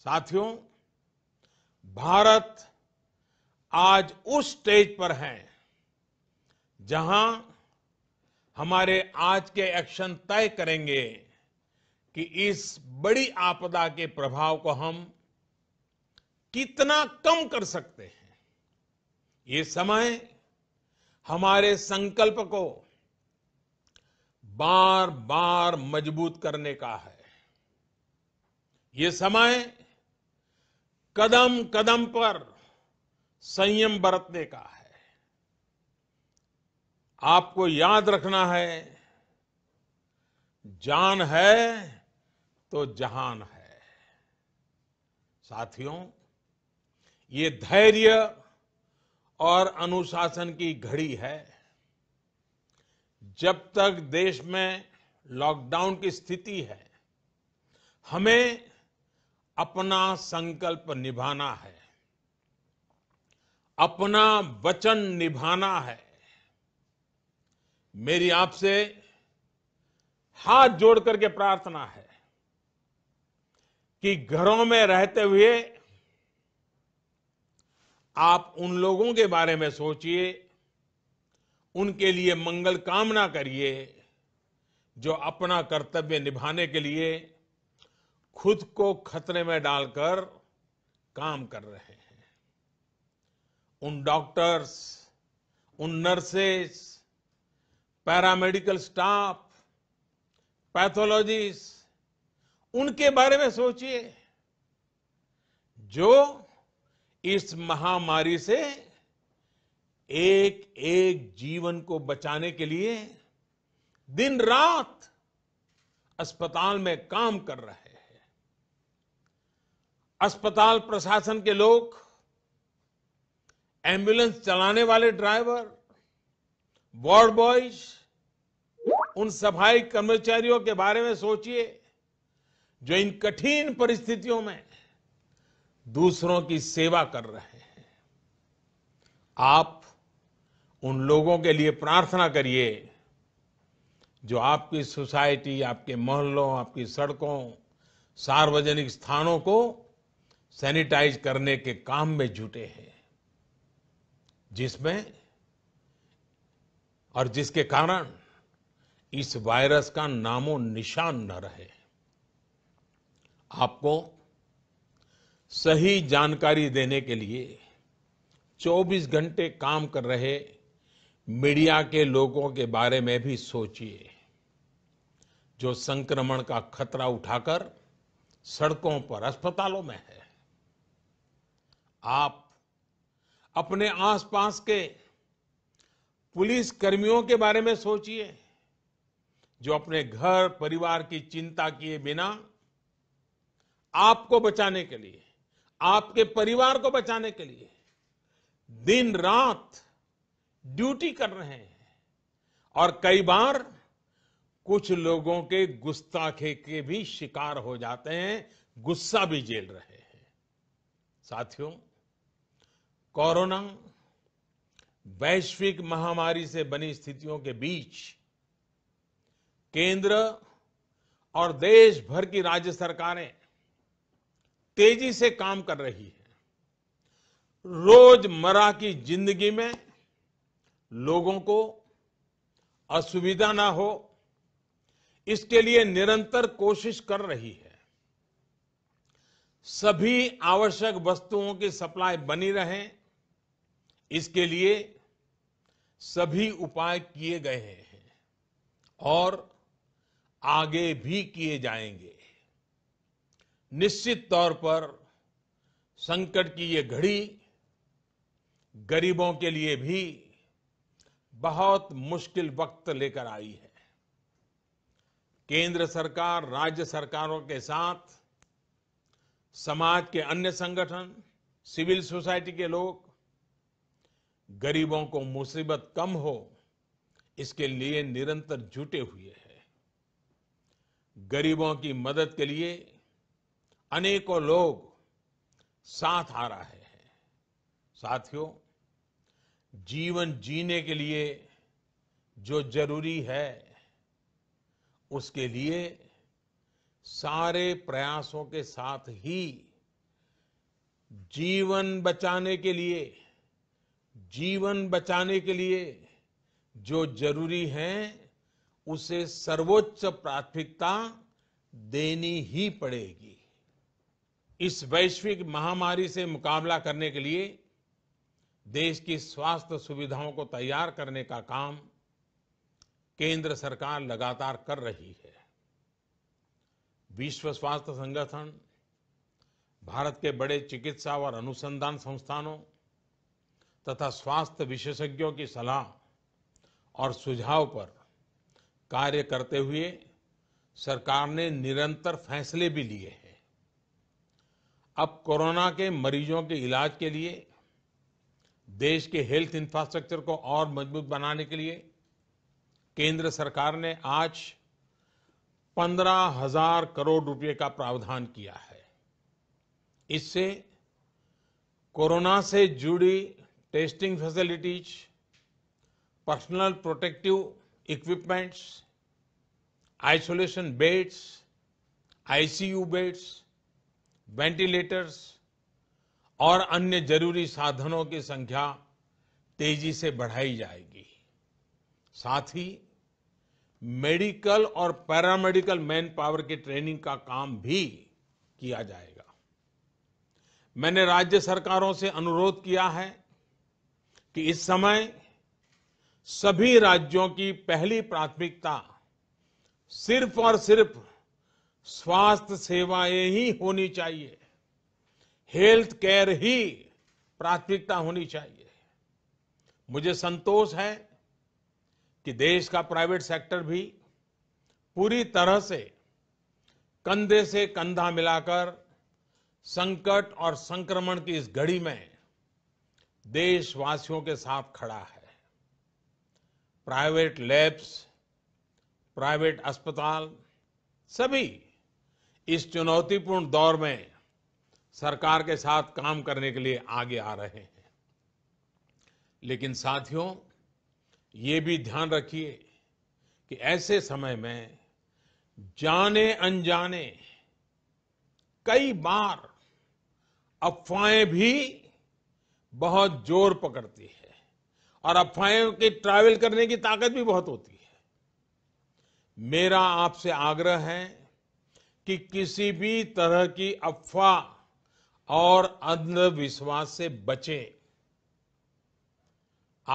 साथियों भारत आज उस स्टेज पर है जहां हमारे आज के एक्शन तय करेंगे कि इस बड़ी आपदा के प्रभाव को हम कितना कम कर सकते हैं ये समय हमारे संकल्प को बार बार मजबूत करने का है ये समय कदम कदम पर संयम बरतने का है आपको याद रखना है जान है तो जहान है साथियों ये धैर्य और अनुशासन की घड़ी है जब तक देश में लॉकडाउन की स्थिति है हमें अपना संकल्प निभाना है अपना वचन निभाना है मेरी आपसे हाथ जोड़ करके प्रार्थना है कि घरों में रहते हुए आप उन लोगों के बारे में सोचिए उनके लिए मंगल कामना करिए जो अपना कर्तव्य निभाने के लिए खुद को खतरे में डालकर काम कर रहे हैं उन डॉक्टर्स उन नर्सेस पैरामेडिकल स्टाफ पैथोलॉजिस्ट उनके बारे में सोचिए जो इस महामारी से एक एक जीवन को बचाने के लिए दिन रात अस्पताल में काम कर रहे हैं अस्पताल प्रशासन के लोग एम्बुलेंस चलाने वाले ड्राइवर वार्ड बॉयज उन सफाई कर्मचारियों के बारे में सोचिए जो इन कठिन परिस्थितियों में दूसरों की सेवा कर रहे हैं आप उन लोगों के लिए प्रार्थना करिए जो आपकी सोसाइटी आपके मोहल्लों आपकी सड़कों सार्वजनिक स्थानों को सैनिटाइज करने के काम में जुटे हैं जिसमें और जिसके कारण इस वायरस का नामो निशान न रहे आपको सही जानकारी देने के लिए 24 घंटे काम कर रहे मीडिया के लोगों के बारे में भी सोचिए जो संक्रमण का खतरा उठाकर सड़कों पर अस्पतालों में है आप अपने आसपास के पुलिस कर्मियों के बारे में सोचिए जो अपने घर परिवार की चिंता किए बिना आपको बचाने के लिए आपके परिवार को बचाने के लिए दिन रात ड्यूटी कर रहे हैं और कई बार कुछ लोगों के गुस्ताखे के भी शिकार हो जाते हैं गुस्सा भी झेल रहे हैं साथियों कोरोना वैश्विक महामारी से बनी स्थितियों के बीच केंद्र और देश भर की राज्य सरकारें तेजी से काम कर रही हैं रोजमर्रा की जिंदगी में लोगों को असुविधा ना हो इसके लिए निरंतर कोशिश कर रही है सभी आवश्यक वस्तुओं की सप्लाई बनी रहें इसके लिए सभी उपाय किए गए हैं और आगे भी किए जाएंगे निश्चित तौर पर संकट की ये घड़ी गरीबों के लिए भी बहुत मुश्किल वक्त लेकर आई है केंद्र सरकार राज्य सरकारों के साथ समाज के अन्य संगठन सिविल सोसाइटी के लोग गरीबों को मुसीबत कम हो इसके लिए निरंतर जुटे हुए हैं गरीबों की मदद के लिए अनेकों लोग साथ आ रहे हैं साथियों जीवन जीने के लिए जो जरूरी है उसके लिए सारे प्रयासों के साथ ही जीवन बचाने के लिए जीवन बचाने के लिए जो जरूरी है उसे सर्वोच्च प्राथमिकता देनी ही पड़ेगी इस वैश्विक महामारी से मुकाबला करने के लिए देश की स्वास्थ्य सुविधाओं को तैयार करने का काम केंद्र सरकार लगातार कर रही है विश्व स्वास्थ्य संगठन भारत के बड़े चिकित्सा और अनुसंधान संस्थानों तथा स्वास्थ्य विशेषज्ञों की सलाह और सुझाव पर कार्य करते हुए सरकार ने निरंतर फैसले भी लिए हैं अब कोरोना के मरीजों के इलाज के लिए देश के हेल्थ इंफ्रास्ट्रक्चर को और मजबूत बनाने के लिए केंद्र सरकार ने आज पंद्रह हजार करोड़ रुपए का प्रावधान किया है इससे कोरोना से जुड़ी testing facilities personal protective equipments isolation beds ICU beds ventilators और अन्य जरूरी साधनों की संख्या तेजी से बढ़ाई जाएगी साथ ही मेडिकल और पैरामेडिकल मैन पावर की ट्रेनिंग का काम भी किया जाएगा मैंने राज्य सरकारों से अनुरोध किया है कि इस समय सभी राज्यों की पहली प्राथमिकता सिर्फ और सिर्फ स्वास्थ्य सेवाएं ही होनी चाहिए हेल्थ केयर ही प्राथमिकता होनी चाहिए मुझे संतोष है कि देश का प्राइवेट सेक्टर भी पूरी तरह से कंधे से कंधा मिलाकर संकट और संक्रमण की इस घड़ी में देशवासियों के साथ खड़ा है प्राइवेट लैब्स प्राइवेट अस्पताल सभी इस चुनौतीपूर्ण दौर में सरकार के साथ काम करने के लिए आगे आ रहे हैं लेकिन साथियों ये भी ध्यान रखिए कि ऐसे समय में जाने अनजाने कई बार अफवाहें भी बहुत जोर पकड़ती है और अफवाहों की ट्रैवल करने की ताकत भी बहुत होती है मेरा आपसे आग्रह है कि किसी भी तरह की अफवाह और अंधविश्वास से बचें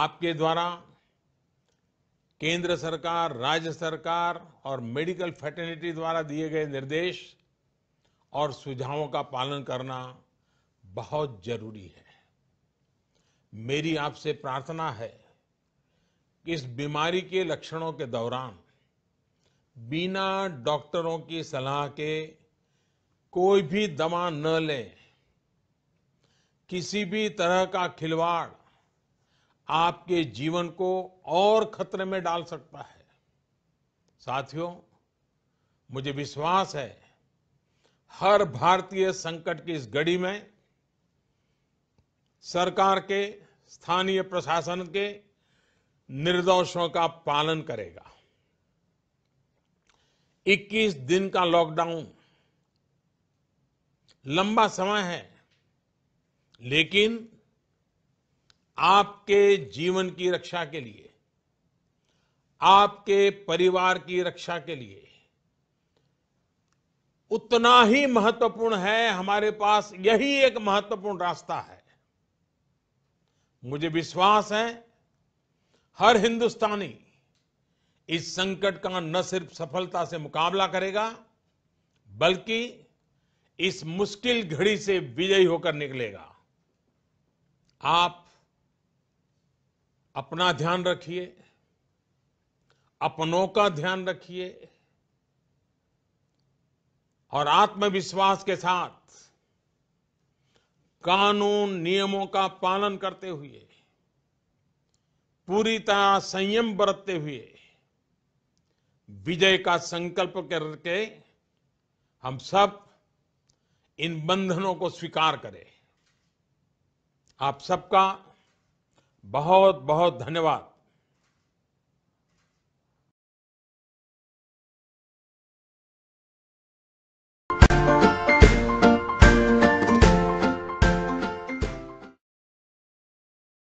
आपके द्वारा केंद्र सरकार राज्य सरकार और मेडिकल फैटर्निटी द्वारा दिए गए निर्देश और सुझावों का पालन करना बहुत जरूरी है मेरी आपसे प्रार्थना है कि इस बीमारी के लक्षणों के दौरान बिना डॉक्टरों की सलाह के कोई भी दवा न लें किसी भी तरह का खिलवाड़ आपके जीवन को और खतरे में डाल सकता है साथियों मुझे विश्वास है हर भारतीय संकट की इस घड़ी में सरकार के स्थानीय प्रशासन के निर्देशों का पालन करेगा 21 दिन का लॉकडाउन लंबा समय है लेकिन आपके जीवन की रक्षा के लिए आपके परिवार की रक्षा के लिए उतना ही महत्वपूर्ण है हमारे पास यही एक महत्वपूर्ण रास्ता है मुझे विश्वास है हर हिंदुस्तानी इस संकट का न सिर्फ सफलता से मुकाबला करेगा बल्कि इस मुश्किल घड़ी से विजयी होकर निकलेगा आप अपना ध्यान रखिए अपनों का ध्यान रखिए और आत्मविश्वास के साथ कानून नियमों का पालन करते हुए पूरी तरह संयम बरतते हुए विजय का संकल्प करके हम सब इन बंधनों को स्वीकार करें आप सबका बहुत बहुत धन्यवाद